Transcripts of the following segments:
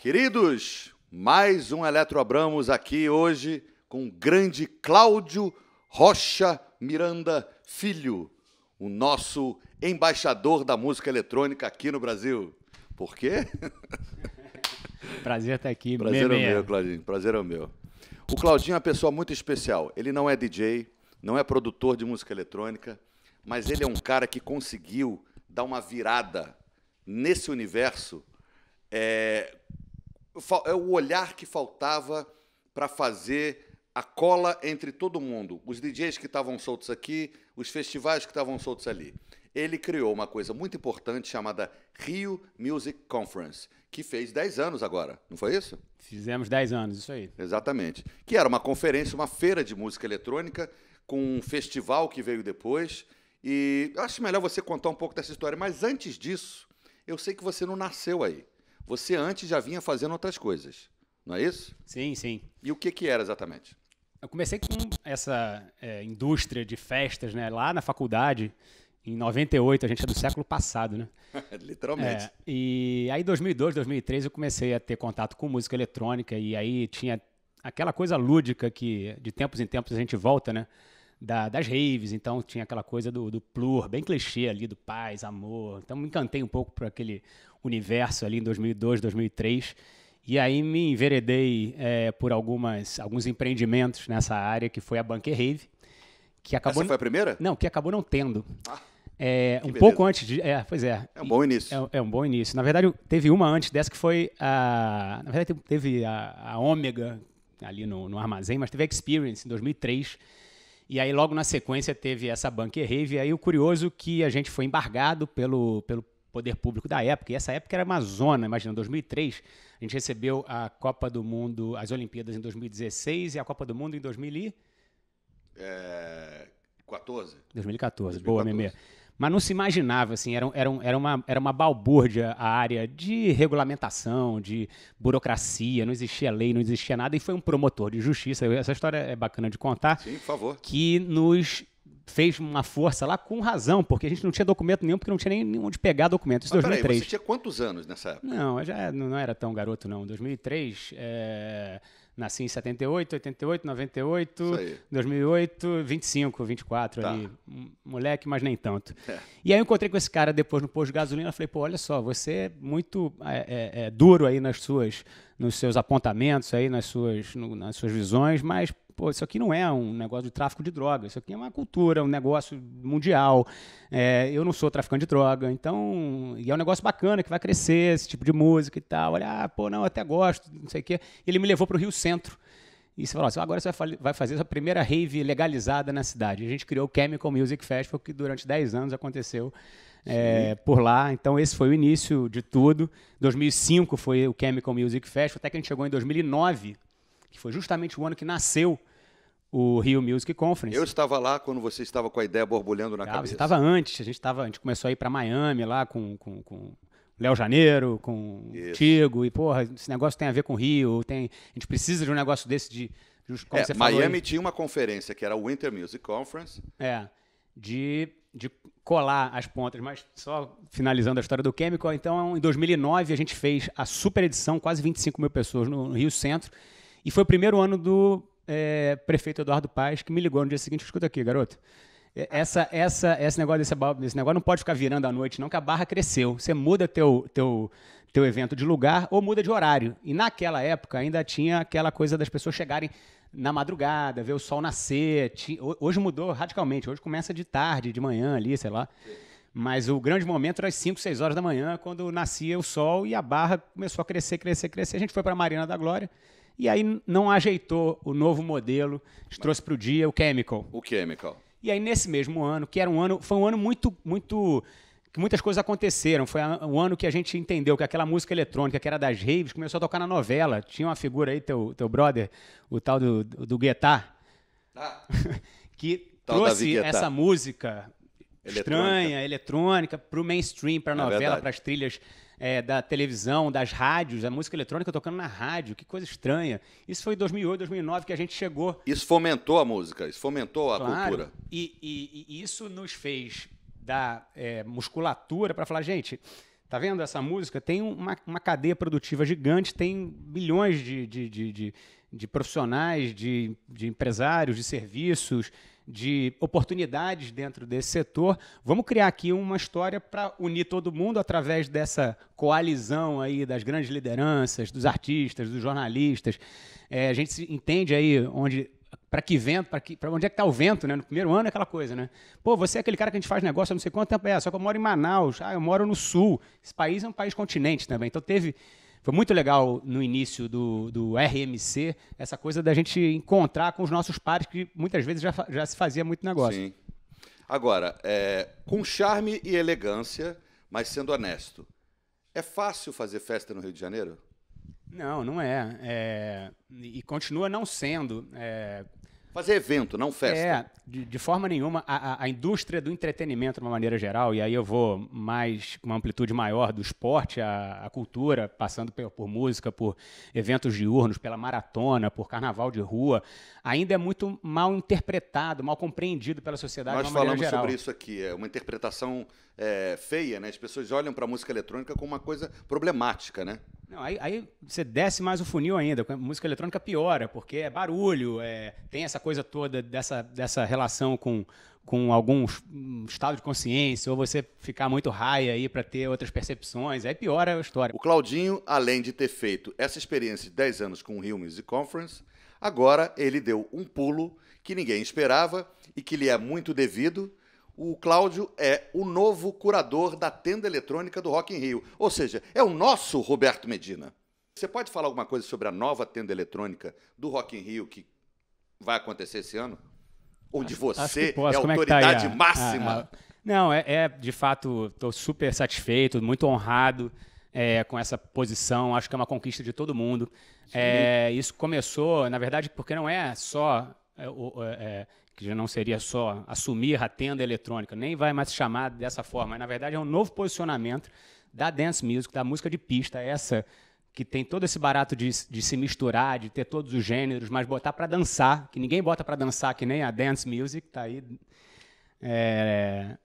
Queridos, mais um Eletroabramos aqui hoje com o grande Cláudio Rocha Miranda Filho, o nosso embaixador da música eletrônica aqui no Brasil. Por quê? Prazer estar aqui. Prazer é meu, Claudinho. Prazer é meu. O Claudinho é uma pessoa muito especial. Ele não é DJ, não é produtor de música eletrônica, mas ele é um cara que conseguiu dar uma virada nesse universo é, é o olhar que faltava para fazer a cola entre todo mundo, os DJs que estavam soltos aqui, os festivais que estavam soltos ali. Ele criou uma coisa muito importante chamada Rio Music Conference, que fez 10 anos agora, não foi isso? Fizemos 10 anos, isso aí. Exatamente. Que era uma conferência, uma feira de música eletrônica, com um festival que veio depois. E acho melhor você contar um pouco dessa história, mas antes disso, eu sei que você não nasceu aí. Você antes já vinha fazendo outras coisas, não é isso? Sim, sim. E o que, que era exatamente? Eu comecei com essa é, indústria de festas, né? Lá na faculdade, em 98, a gente é do século passado, né? Literalmente. É, e aí, em 2002, 2003, eu comecei a ter contato com música eletrônica e aí tinha aquela coisa lúdica que de tempos em tempos a gente volta, né? da, das raves, então tinha aquela coisa do, do plur, bem clichê ali, do paz, amor. Então me encantei um pouco por aquele universo ali em 2002, 2003. E aí me enveredei é, por algumas, alguns empreendimentos nessa área, que foi a Bunker Rave. Que acabou Essa foi a primeira? Não, que acabou não tendo. Ah. É, um beleza. pouco antes de. É, pois é. É um bom início. É, é, um bom início. Na verdade, teve uma antes dessa que foi a. Na verdade, teve a, a Ômega ali no, no armazém, mas teve a Experience em 2003 e aí, logo na sequência, teve essa Bunker Rave. E aí, o curioso é que a gente foi embargado pelo, pelo poder público da época. E essa época era uma zona, imagina, 2003. A gente recebeu a Copa do Mundo, as Olimpíadas em 2016 e a Copa do Mundo em e... É... 2014. 2014. Boa, Meme mas não se imaginava, assim, era, era, era, uma, era uma balbúrdia a área de regulamentação, de burocracia, não existia lei, não existia nada, e foi um promotor de justiça, essa história é bacana de contar, Sim, por favor. que nos fez uma força lá com razão, porque a gente não tinha documento nenhum, porque não tinha nem onde pegar documento. Isso em 2003. Aí, você tinha quantos anos nessa época? Não, eu já é, não era tão garoto, não. 2003, é... Nasci em 78, 88, 98, 2008, 25, 24 tá. ali. Moleque, mas nem tanto. É. E aí eu encontrei com esse cara depois no posto de gasolina. Falei, pô, olha só, você é muito é, é, é duro aí nas suas, nos seus apontamentos, aí, nas, suas, no, nas suas visões, mas pô, isso aqui não é um negócio de tráfico de droga, isso aqui é uma cultura, um negócio mundial. É, eu não sou traficante de droga, então. E é um negócio bacana que vai crescer, esse tipo de música e tal. Olha, ah, pô, não, até gosto, não sei o quê. Ele me levou para o Rio Centro. E você falou assim, agora você vai fazer a primeira rave legalizada na cidade. A gente criou o Chemical Music Festival, que durante 10 anos aconteceu é, por lá. Então, esse foi o início de tudo. 2005 foi o Chemical Music Festival, até que a gente chegou em 2009, que foi justamente o ano que nasceu o Rio Music Conference. Eu estava lá quando você estava com a ideia borbulhando na ah, cabeça. Você estava antes, a gente, tava, a gente começou a ir para Miami lá com, com, com Léo Janeiro, com Isso. Tigo, e porra, esse negócio tem a ver com o Rio, tem, a gente precisa de um negócio desse de. de como é, você Miami falou, tinha uma conferência que era o Winter Music Conference. É, de, de colar as pontas, mas só finalizando a história do Chemical, então em 2009 a gente fez a super edição, quase 25 mil pessoas no, no Rio Centro, e foi o primeiro ano do é, prefeito Eduardo Paes, que me ligou no dia seguinte, escuta aqui, garoto, é, essa, essa, esse negócio desse, desse negócio não pode ficar virando à noite, não, que a barra cresceu. Você muda teu, teu, teu evento de lugar ou muda de horário. E naquela época ainda tinha aquela coisa das pessoas chegarem na madrugada, ver o sol nascer. Hoje mudou radicalmente. Hoje começa de tarde, de manhã ali, sei lá. Mas o grande momento era às 5, 6 horas da manhã, quando nascia o sol e a barra começou a crescer, crescer, crescer. A gente foi para a Marina da Glória. E aí não ajeitou o novo modelo, trouxe para o dia o Chemical. O Chemical. E aí nesse mesmo ano, que era um ano, foi um ano muito, muito que muitas coisas aconteceram. Foi um ano que a gente entendeu que aquela música eletrônica que era das raves começou a tocar na novela. Tinha uma figura aí, teu, teu brother, o tal do, do Guetta, ah. que tal trouxe essa música estranha, eletrônica, para o mainstream, para a é novela, é para as trilhas é, da televisão, das rádios, a música eletrônica tocando na rádio, que coisa estranha. Isso foi em 2008, 2009 que a gente chegou. Isso fomentou a música, isso fomentou a claro, cultura. E, e, e, isso nos fez dar é, musculatura para falar, gente, tá vendo essa música? Tem uma, uma cadeia produtiva gigante, tem milhões de, de, de, de, de profissionais, de, de empresários, de serviços, de oportunidades dentro desse setor. Vamos criar aqui uma história para unir todo mundo através dessa coalizão aí das grandes lideranças, dos artistas, dos jornalistas. É, a gente entende aí onde para que vento, para onde é que está o vento, né? No primeiro ano é aquela coisa, né? Pô, você é aquele cara que a gente faz negócio não sei quanto tempo é, só que eu moro em Manaus, ah, eu moro no Sul. Esse país é um país continente também. Então teve foi muito legal no início do, do RMC essa coisa da gente encontrar com os nossos pares, que muitas vezes já, já se fazia muito negócio. Sim. Agora, é, com charme e elegância, mas sendo honesto, é fácil fazer festa no Rio de Janeiro? Não, não é. é e continua não sendo. É, Fazer evento, não festa. É, de, de forma nenhuma, a, a, indústria do entretenimento, de uma maneira geral, e aí eu vou mais, uma amplitude maior do esporte, a, a cultura, passando por, por, música, por eventos diurnos, pela maratona, por carnaval de rua, ainda é muito mal interpretado, mal compreendido pela sociedade Nós de uma falamos sobre isso aqui, é uma interpretação é, feia, né? As pessoas olham para a música eletrônica como uma coisa problemática, né? Não, aí, aí, você desce mais o funil ainda. A música eletrônica piora, porque é barulho, é, tem essa coisa toda dessa, dessa relação com, com algum estado de consciência, ou você ficar muito raia aí para ter outras percepções. Aí piora a história. O Claudinho, além de ter feito essa experiência de 10 anos com o Rio Music Conference, agora ele deu um pulo que ninguém esperava e que lhe é muito devido o Cláudio é o novo curador da tenda eletrônica do Rock in Rio. Ou seja, é o nosso Roberto Medina. Você pode falar alguma coisa sobre a nova tenda eletrônica do Rock in Rio que vai acontecer esse ano? Onde acho, você acho é, é tá a autoridade é tá máxima. A, ah. a, não, é, é, de fato, estou super satisfeito, muito honrado é, com essa posição. Acho que é uma conquista de todo mundo. É, isso começou, na verdade, porque não é só é, é, é, que já não seria só assumir a tenda eletrônica, nem vai mais se chamar dessa forma. Na verdade, é um novo posicionamento da dance music, da música de pista, essa que tem todo esse barato de, de se misturar, de ter todos os gêneros, mas botar para dançar, que ninguém bota para dançar, que nem a dance music, tá aí. É,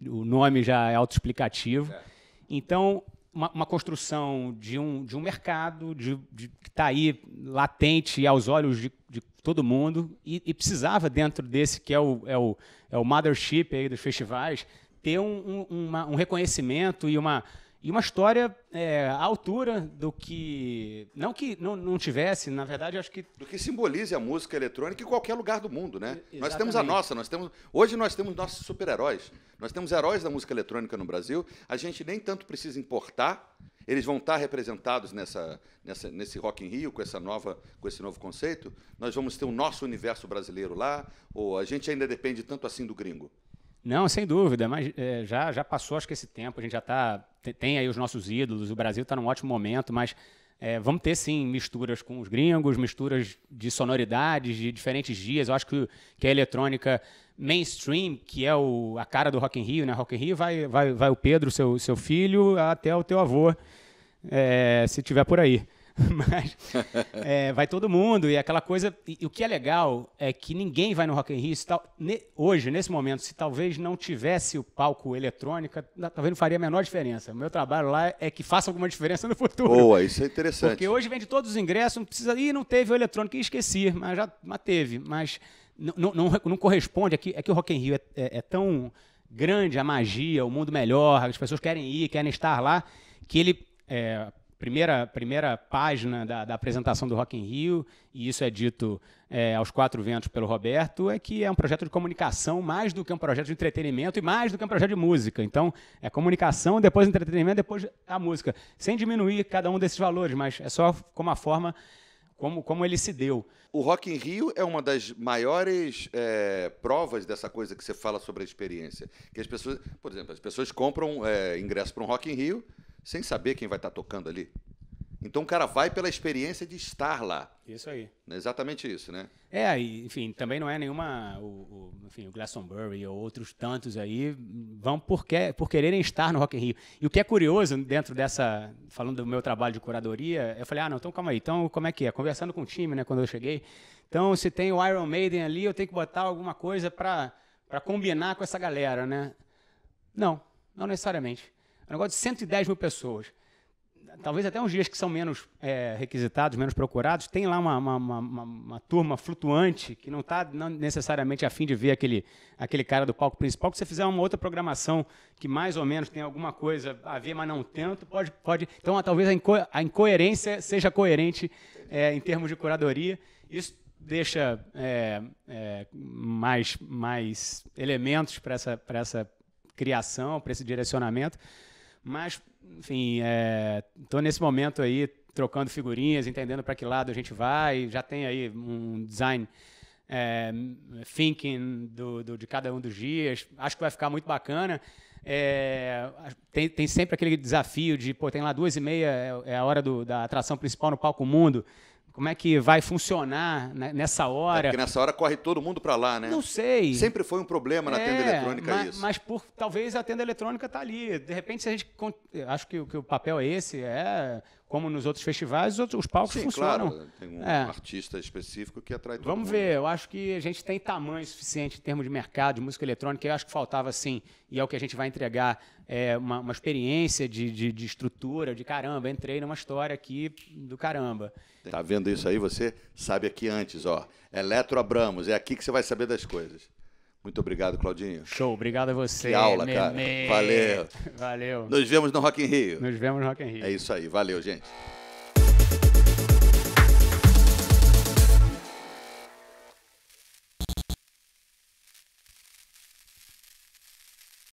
o nome já é autoexplicativo. É. Então, uma, uma, construção de um, de um mercado de, de que está aí latente aos olhos de, de todo mundo e, e, precisava, dentro desse que é o, é o, é o mothership aí dos festivais, ter um, um, uma, um reconhecimento e uma e uma história é, à altura do que. Não que não, não tivesse, na verdade, acho que. Do que simbolize a música eletrônica em qualquer lugar do mundo, né? Exatamente. Nós temos a nossa, nós temos. Hoje nós temos nossos super-heróis. Nós temos heróis da música eletrônica no Brasil. A gente nem tanto precisa importar. Eles vão estar representados nessa, nessa, nesse Rock in Rio com essa nova, com esse novo conceito. Nós vamos ter o nosso universo brasileiro lá. Ou a gente ainda depende tanto assim do gringo? Não, sem dúvida. Mas é, já já passou, acho que esse tempo. A gente já está tem aí os nossos ídolos, o Brasil está num ótimo momento, mas é, vamos ter sim misturas com os gringos, misturas de sonoridades, de diferentes dias. Eu acho que, que a eletrônica mainstream, que é o, a cara do Rock in Rio, né? Rock in Rio vai, vai, vai o Pedro, seu, seu filho, até o teu avô, é, se tiver por aí. Mas é, vai todo mundo e aquela coisa. E, e, o que é legal é que ninguém vai no Rock in Rio. Tal, ne, hoje, nesse momento, se talvez não tivesse o palco eletrônica, talvez não faria a menor diferença. O meu trabalho lá é que faça alguma diferença no futuro. Boa, isso é interessante. Porque hoje vende todos os ingressos, não precisa. Ih, não teve o eletrônico, esqueci, mas já mas teve. Mas não, não, não, não corresponde. É que, é que o Rock in Rio é, é, é tão grande a magia, o mundo melhor, as pessoas querem ir, querem estar lá, que ele é, primeira, primeira página da, da, apresentação do Rock in Rio, e isso é dito é, aos quatro ventos pelo Roberto, é que é um projeto de comunicação mais do que um projeto de entretenimento e mais do que um projeto de música. Então, é comunicação, depois entretenimento, depois a música. Sem diminuir cada um desses valores, mas é só como a forma como, como ele se deu. O Rock in Rio é uma das maiores é, provas dessa coisa que você fala sobre a experiência. Que as pessoas, por exemplo, as pessoas compram é, ingresso para um Rock in Rio sem saber quem vai estar tá tocando ali. Então o cara vai pela experiência de estar lá. Isso aí. É exatamente isso, né? É, enfim, também não é nenhuma. O, o, enfim, o Glastonbury ou outros tantos aí vão por, que, por quererem estar no Rock in Rio. E o que é curioso dentro dessa. Falando do meu trabalho de curadoria, eu falei, ah, não, então calma aí. Então, como é que é? Conversando com o time, né, quando eu cheguei. Então, se tem o Iron Maiden ali, eu tenho que botar alguma coisa para combinar com essa galera, né? Não, não necessariamente. É um negócio de 110 mil pessoas. Talvez até uns dias que são menos é, requisitados, menos procurados, tem lá uma, uma, uma, uma turma flutuante que não está necessariamente afim de ver aquele, aquele cara do palco principal. Que se você fizer uma outra programação que mais ou menos tem alguma coisa a ver, mas não tanto, pode. pode então, a, talvez a, inco a, incoerência seja coerente é, em termos de curadoria. Isso deixa é, é, mais, mais elementos para essa, essa criação, para esse direcionamento. Mas, enfim, estou é, nesse momento aí trocando figurinhas, entendendo para que lado a gente vai. Já tem aí um design é, thinking do, do, de cada um dos dias. Acho que vai ficar muito bacana. É, tem, tem sempre aquele desafio de, pô, tem lá duas e meia, é, é a hora do, da atração principal no Palco Mundo como é que vai funcionar né, nessa é hora. É porque nessa hora corre todo mundo para lá, né? Não sei. Sempre foi um problema na é, tenda eletrônica mas, isso. Mas por, talvez a tenda eletrônica está ali. De repente, se a gente. Acho que, que o papel é esse, é como nos outros festivais, os, outros, os palcos Sim, funcionam. Claro, tem um é. artista específico que atrai todo Vamos mundo. ver, eu acho que a gente tem tamanho suficiente em termos de mercado, de música eletrônica, eu acho que faltava sim, e é o que a gente vai entregar é, uma, uma, experiência de, de, de, estrutura, de caramba, entrei numa história aqui do caramba. Tá vendo isso aí? Você sabe aqui antes, ó. Eletro Abramos, é aqui que você vai saber das coisas. Muito obrigado, Claudinho. Show, obrigado a você. Que aula, meme. cara. Valeu. Valeu. Nos vemos no Rock in Rio. Nos vemos no Rock in Rio. É isso aí, valeu, gente.